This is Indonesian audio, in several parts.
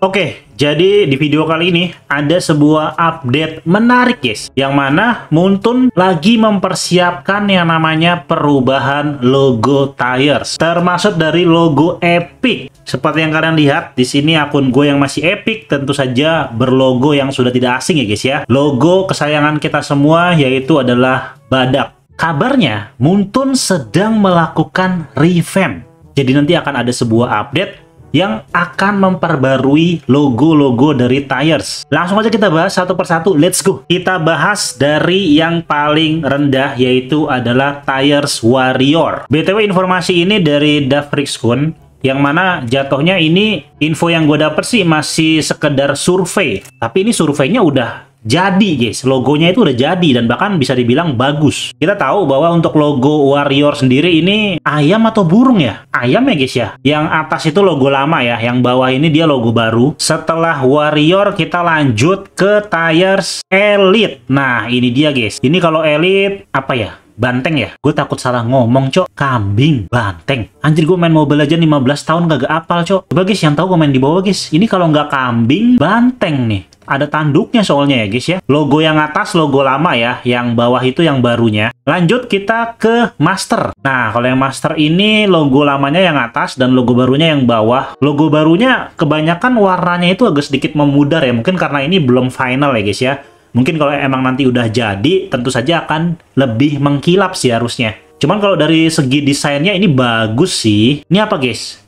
Oke, jadi di video kali ini ada sebuah update menarik guys. Yang mana Muntun lagi mempersiapkan yang namanya perubahan logo tires. Termasuk dari logo Epic. Seperti yang kalian lihat, di sini akun gue yang masih Epic tentu saja berlogo yang sudah tidak asing ya guys ya. Logo kesayangan kita semua yaitu adalah badak. Kabarnya, Muntun sedang melakukan revamp. Jadi nanti akan ada sebuah update yang akan memperbarui logo-logo dari Tires. Langsung aja kita bahas satu persatu, let's go. Kita bahas dari yang paling rendah yaitu adalah Tires Warrior. BTW informasi ini dari Davrixkun yang mana jatuhnya ini info yang gue dapet sih masih sekedar survei tapi ini surveinya udah jadi guys logonya itu udah jadi dan bahkan bisa dibilang bagus kita tahu bahwa untuk logo warrior sendiri ini ayam atau burung ya ayam ya guys ya yang atas itu logo lama ya yang bawah ini dia logo baru setelah warrior kita lanjut ke tires elite nah ini dia guys ini kalau elite apa ya banteng ya? Gue takut salah ngomong, cok. Kambing banteng. Anjir, gue main Mobile Legends 15 tahun kagak apal, cok. Coba guys, yang tahu main di bawah, guys. Ini kalau nggak kambing, banteng nih ada tanduknya soalnya ya guys ya. Logo yang atas logo lama ya, yang bawah itu yang barunya. Lanjut kita ke master. Nah, kalau yang master ini logo lamanya yang atas dan logo barunya yang bawah. Logo barunya kebanyakan warnanya itu agak sedikit memudar ya, mungkin karena ini belum final ya guys ya. Mungkin kalau emang nanti udah jadi, tentu saja akan lebih mengkilap sih harusnya. Cuman kalau dari segi desainnya ini bagus sih. Ini apa guys?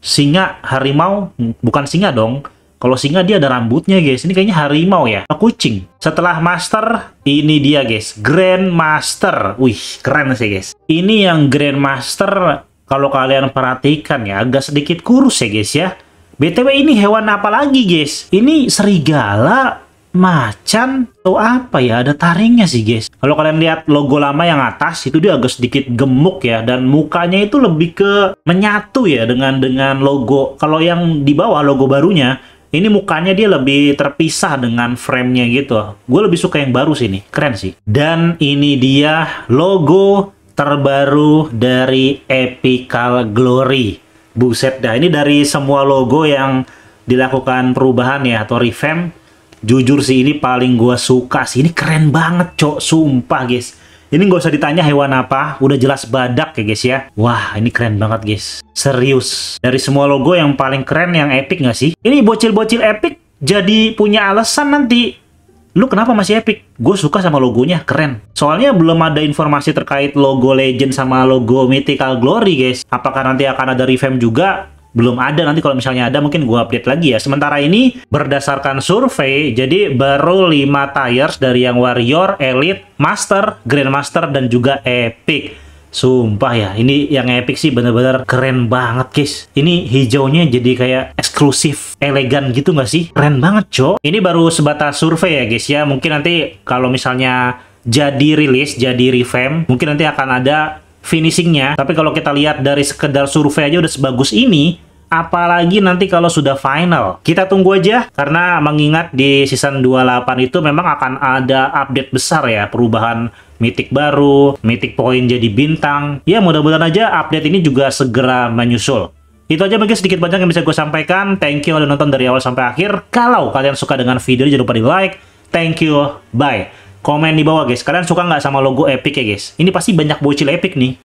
Singa, harimau, bukan singa dong. Kalau singa dia ada rambutnya guys. Ini kayaknya harimau ya. Kucing. Setelah master, ini dia guys. Grand Master. Wih, keren sih guys. Ini yang Grand Master kalau kalian perhatikan ya agak sedikit kurus ya guys ya. BTW ini hewan apa lagi guys? Ini serigala macan atau apa ya ada taringnya sih guys kalau kalian lihat logo lama yang atas itu dia agak sedikit gemuk ya dan mukanya itu lebih ke menyatu ya dengan dengan logo kalau yang di bawah logo barunya ini mukanya dia lebih terpisah dengan framenya gitu. Gue lebih suka yang baru sih ini, keren sih. Dan ini dia logo terbaru dari Epical Glory. Buset dah, ini dari semua logo yang dilakukan perubahan ya atau revamp. Jujur sih ini paling gue suka sih, ini keren banget cok, sumpah guys ini nggak usah ditanya hewan apa, udah jelas badak ya guys ya. Wah, ini keren banget guys. Serius. Dari semua logo yang paling keren, yang epic nggak sih? Ini bocil-bocil epic jadi punya alasan nanti. Lu kenapa masih epic? Gue suka sama logonya, keren. Soalnya belum ada informasi terkait logo Legend sama logo Mythical Glory guys. Apakah nanti akan ada revamp juga? belum ada nanti kalau misalnya ada mungkin gue update lagi ya sementara ini berdasarkan survei jadi baru 5 tires dari yang Warrior, Elite, Master, Grandmaster dan juga Epic Sumpah ya, ini yang epic sih bener-bener keren banget guys. Ini hijaunya jadi kayak eksklusif, elegan gitu nggak sih? Keren banget cok Ini baru sebatas survei ya guys ya. Mungkin nanti kalau misalnya jadi rilis, jadi revamp, mungkin nanti akan ada finishingnya. Tapi kalau kita lihat dari sekedar survei aja udah sebagus ini, apalagi nanti kalau sudah final. Kita tunggu aja karena mengingat di season 28 itu memang akan ada update besar ya, perubahan mitik baru, mitik poin jadi bintang. Ya mudah-mudahan aja update ini juga segera menyusul. Itu aja mungkin sedikit banyak yang bisa gue sampaikan. Thank you udah nonton dari awal sampai akhir. Kalau kalian suka dengan video ini, jangan lupa di like. Thank you. Bye. Komen di bawah guys. Kalian suka nggak sama logo Epic ya guys? Ini pasti banyak bocil Epic nih.